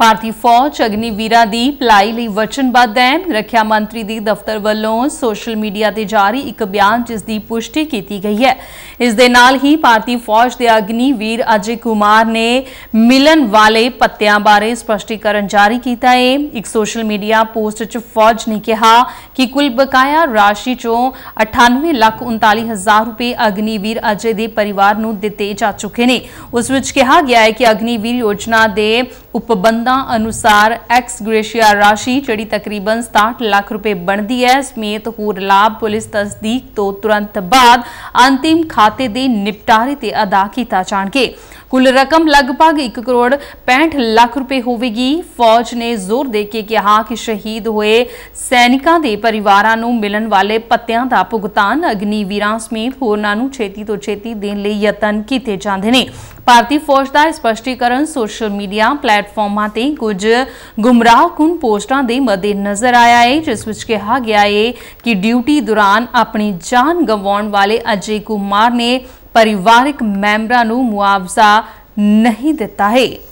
ਭਾਰਤੀ ਫੌਜ ਅਗਨੀਵੀਰਾਂ ਦੀ ਭਲਾਈ ਲਈ ਵਚਨਬੱਧ ਹੈ ਰੱਖਿਆ ਮੰਤਰੀ ਦੀ ਦਫ਼ਤਰ ਵੱਲੋਂ ਸੋਸ਼ਲ ਮੀਡੀਆ ਤੇ ਜਾਰੀ ਇੱਕ ਬਿਆਨ ਜਿਸ ਦੀ ਪੁਸ਼ਟੀ ਕੀਤੀ ਗਈ ਹੈ ਇਸ ਦੇ ਨਾਲ ਹੀ ਭਾਰਤੀ ਫੌਜ ਦੇ ਅਗਨੀਵੀਰ ਅਜੇ ਕੁਮਾਰ ਨੇ ਮਿਲਣ ਵਾਲੇ ਪੱਤਿਆਂ ਬਾਰੇ ਸਪਸ਼ਟੀਕਰਨ ਜਾਰੀ ਕੀਤਾ ਹੈ ਇੱਕ ਸੋਸ਼ਲ ਮੀਡੀਆ ਪੋਸਟ 'ਚ ਫੌਜ ਨੇ ਕਿਹਾ ਕਿ ਕੁੱਲ ਬਕਾਇਆ ਰਾਸ਼ੀ 'ਚੋਂ 98 ਲੱਖ 39 ਹਜ਼ਾਰ ਰੁਪਏ ਅਗਨੀਵੀਰ ਅਜੇ ਦੇ ਪਰਿਵਾਰ ਨੂੰ ਦਿੱਤੇ ਜਾ ਚੁੱਕੇ ਨੇ ਉਸ ਵਿੱਚ ਕਿਹਾ ਗਿਆ ਹੈ ਕਿ ਅਗਨੀਵੀਰ ਯੋਜਨਾ ਦੇ ਉਪਬੰਧ ਸ਼ਰਤਾਂ ਅਨੁਸਾਰ ਐਕਸ ਗ੍ਰੇਸ਼ੀਆ ਰਾਸ਼ੀ ਜਿਹੜੀ ਤਕਰੀਬਨ 67 ਲੱਖ ਰੁਪਏ ਬਣਦੀ ਹੈ ਸਮੇਤ ਹੋਰ ਲਾਭ ਪੁਲਿਸ ਤਸਦੀਕ ਤੋਂ ਤੁਰੰਤ ਬਾਅਦ ਅੰਤਿਮ ਖਾਤੇ ਦੇ ਨਿਪਟਾਰੇ ਤੇ ਅਦਾ ਕੀਤਾ ਜਾਣਗੇ ਕੁੱਲ ਰਕਮ ਲਗਭਗ 1 ਕਰੋੜ 65 ਲੱਖ ਰੁਪਏ ਹੋਵੇਗੀ ਫੌਜ ਨੇ ਜ਼ੋਰ ਦੇ ਕੇ ਕਿਹਾ ਕਿ ਸ਼ਹੀਦ ਹੋਏ ਸੈਨਿਕਾਂ ਦੇ ਪਰਿਵਾਰਾਂ ਨੂੰ ਮਿਲਣ ਵਾਲੇ ਪੱਤਿਆਂ ਦਾ ਭੁਗਤਾਨ ਅਗਨੀ ਵੀਰਾਂ ਸਮੇਤ ਹੋਰਨਾਂ ਨੂੰ ਛੇਤੀ ਤੋਂ ਛੇਤੀ ਦੇਣ ਲਈ ਯਤਨ ਕੀਤੇ ਜਾਂਦੇ ਨੇ ਭਾਰਤੀ ਫੌਜ ਦਾ ਸਪਸ਼ਟੀਕਰਨ ਸੋਸ਼ਲ ਮੀਡੀਆ ਪਲੇਟਫਾਰਮਾਂ ਤੇ ਕੁਝ ਗੁੰਮਰਾਹਕੁਨ ਪੋਸਟਾਂ ਦੇ ਮੱਦੇ ਨਜ਼ਰ ਆਇਆ ਹੈ ਜਿਸ ਵਿੱਚ ਕਿਹਾ ਗਿਆ ਹੈ ਕਿ ਡਿਊਟੀ ਦੌਰਾਨ ਆਪਣੀ ਜਾਨ ਗਵਾਉਣ ਵਾਲੇ ਅਜੇ ਕੁਮਾਰ ਨੇ ਪਰਿਵਾਰਕ ਮੈਂਬਰਾਂ ਨੂੰ ਮੁਆਵਜ਼ਾ ਨਹੀਂ ਦਿੱਤਾ ਹੈ